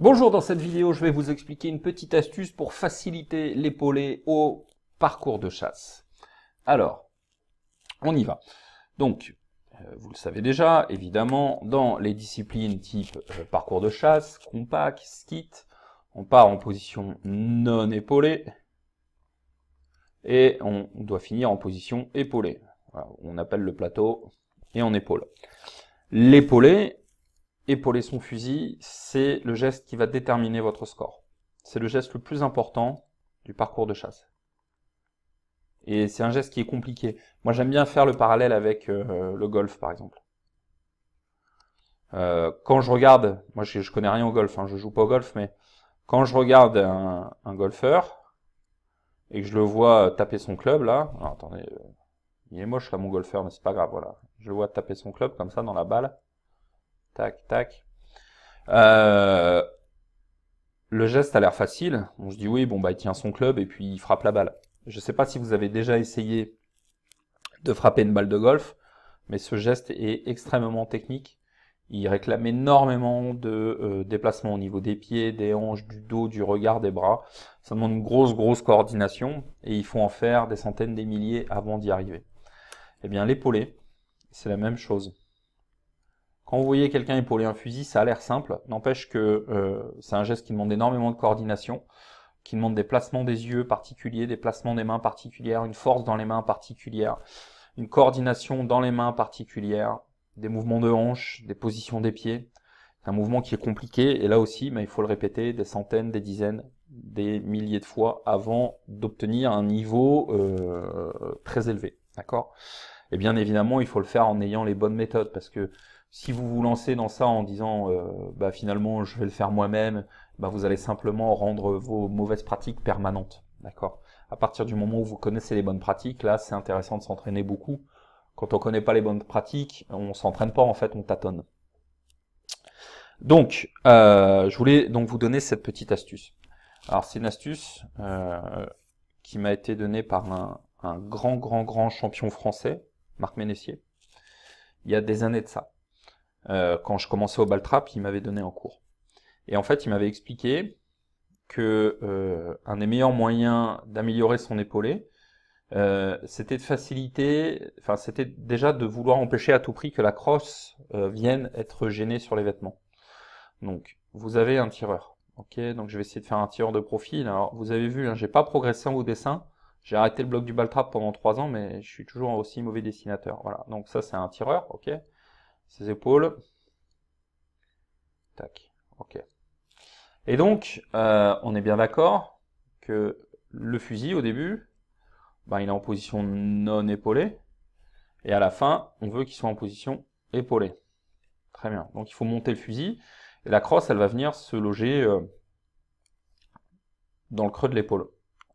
Bonjour, dans cette vidéo, je vais vous expliquer une petite astuce pour faciliter l'épaulé au parcours de chasse. Alors, on y va. Donc, euh, vous le savez déjà, évidemment, dans les disciplines type euh, parcours de chasse, compact, skit, on part en position non épaulée et on doit finir en position épaulée. on appelle le plateau et on épaule. L'épaulé, épauler son fusil, c'est le geste qui va déterminer votre score. C'est le geste le plus important du parcours de chasse. Et c'est un geste qui est compliqué. Moi j'aime bien faire le parallèle avec euh, le golf par exemple. Euh, quand je regarde, moi je, ne connais rien au golf, je hein, je joue pas au golf, mais quand je regarde un, golfeur et que je le vois taper son club là, ah, attendez, euh, il est moche là mon golfeur, mais c'est pas grave, voilà. Je le vois taper son club comme ça dans la balle tac, tac. Euh, le geste a l'air facile. On se dit oui, bon, bah, il tient son club et puis il frappe la balle. Je ne sais pas si vous avez déjà essayé de frapper une balle de golf, mais ce geste est extrêmement technique. Il réclame énormément de euh, déplacements au niveau des pieds, des hanches, du dos, du regard, des bras. Ça demande une grosse, grosse coordination et il faut en faire des centaines, des milliers avant d'y arriver. Eh bien, l'épaulé, c'est la même chose. Quand vous voyez quelqu'un épauler un fusil, ça a l'air simple. N'empêche que euh, c'est un geste qui demande énormément de coordination, qui demande des placements des yeux particuliers, des placements des mains particulières, une force dans les mains particulières, une coordination dans les mains particulières, des mouvements de hanches, des positions des pieds. C'est un mouvement qui est compliqué et là aussi, il faut le répéter des centaines, des dizaines, des milliers de fois avant d'obtenir un niveau euh, très élevé. D'accord et bien évidemment, il faut le faire en ayant les bonnes méthodes, parce que si vous vous lancez dans ça en disant euh, bah, finalement je vais le faire moi-même, bah, vous allez simplement rendre vos mauvaises pratiques permanentes. D'accord À partir du moment où vous connaissez les bonnes pratiques, là c'est intéressant de s'entraîner beaucoup. Quand on connaît pas les bonnes pratiques, on s'entraîne pas en fait, on tâtonne. Donc, euh, je voulais donc vous donner cette petite astuce. Alors c'est une astuce euh, qui m'a été donnée par un grand, grand, grand champion français Marc Ménessier, il y a des années de ça. Euh, quand je commençais au Baltrap, il m'avait donné en cours. Et en fait, il m'avait expliqué que euh, un des meilleurs moyens d'améliorer son épaulé, euh, c'était de faciliter, enfin c'était déjà de vouloir empêcher à tout prix que la crosse vienne être gênée sur les vêtements. Donc vous avez un tireur, ok, donc je vais essayer de faire un tireur de profil. Alors vous avez vu, je hein, j'ai pas progressé en dessin, j'ai arrêté le bloc du Baltrap pendant trois ans, mais je suis toujours aussi mauvais dessinateur. Voilà, donc ça c'est un tireur, ok. Ses épaules. Tac, ok. Et donc, euh, on est bien d'accord que le fusil au début, ben, il est en position non épaulée. Et à la fin, on veut qu'il soit en position épaulée. Très bien, donc il faut monter le fusil. la crosse, elle va venir se loger euh, dans le creux de l'épaule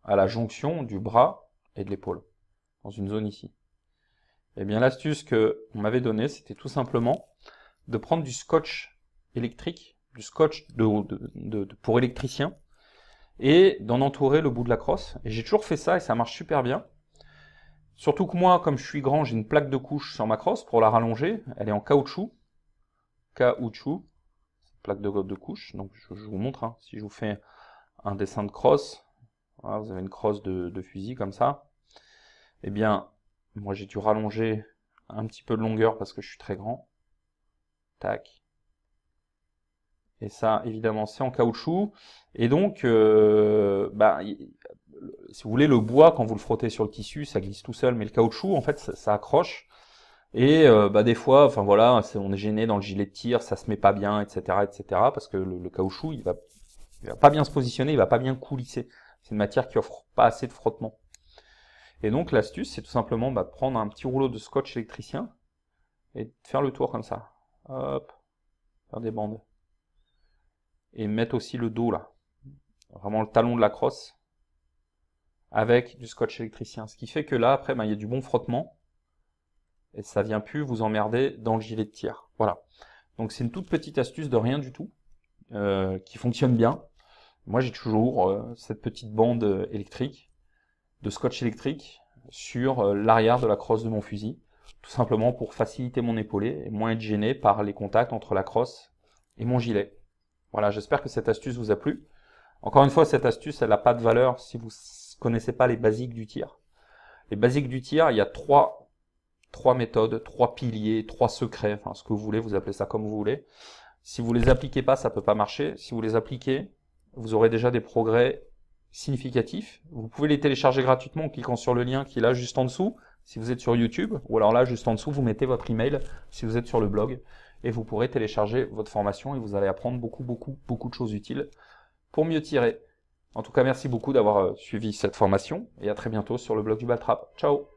à la jonction du bras et de l'épaule, dans une zone ici. Eh bien l'astuce que on m'avait donnée, c'était tout simplement de prendre du scotch électrique, du scotch pour électricien, et d'en entourer le bout de la crosse. Et j'ai toujours fait ça et ça marche super bien. Surtout que moi, comme je suis grand, j'ai une plaque de couche sur ma crosse pour la rallonger. Elle est en caoutchouc. Caoutchouc, plaque de, de couche. Donc je, vous montre, hein. si je vous fais un dessin de crosse, voilà, vous avez une crosse de, fusil comme ça. Eh bien, moi j'ai dû rallonger un petit peu de longueur parce que je suis très grand. Tac. Et ça, évidemment, c'est en caoutchouc. Et donc, euh, bah, si vous voulez, le bois, quand vous le frottez sur le tissu, ça glisse tout seul. Mais le caoutchouc, en fait, ça, accroche. Et euh, bah, des fois, enfin voilà, on est gêné dans le gilet de tir, ça se met pas bien, etc., etc. Parce que le, caoutchouc, il va, il va pas bien se positionner, il va pas bien coulisser. C'est une matière qui offre pas assez de frottement. Et donc l'astuce, c'est tout simplement de bah, prendre un petit rouleau de scotch électricien et faire le tour comme ça. Hop, faire des bandes. Et mettre aussi le dos là, vraiment le talon de la crosse, avec du scotch électricien. Ce qui fait que là, après, bah, il y a du bon frottement et ça vient plus vous emmerder dans le gilet de tir. Voilà. Donc c'est une toute petite astuce de rien du tout euh, qui fonctionne bien moi, j'ai toujours euh, cette petite bande euh, électrique, de scotch électrique, sur euh, l'arrière de la crosse de mon fusil, tout simplement pour faciliter mon épaulé et moins être gêné par les contacts entre la crosse et mon gilet. Voilà, j'espère que cette astuce vous a plu. Encore une fois, cette astuce, elle n'a pas de valeur si vous connaissez pas les basiques du tir. Les basiques du tir, il y a trois, trois méthodes, trois piliers, trois secrets, enfin, ce que vous voulez, vous appelez ça comme vous voulez. Si vous les appliquez pas, ça peut pas marcher. Si vous les appliquez, vous aurez déjà des progrès significatifs. Vous pouvez les télécharger gratuitement en cliquant sur le lien qui est là juste en dessous, si vous êtes sur YouTube, ou alors là juste en dessous, vous mettez votre email si vous êtes sur le blog, et vous pourrez télécharger votre formation et vous allez apprendre beaucoup, beaucoup, beaucoup de choses utiles pour mieux tirer. En tout cas, merci beaucoup d'avoir euh, suivi cette formation et à très bientôt sur le blog du Baltrap. Ciao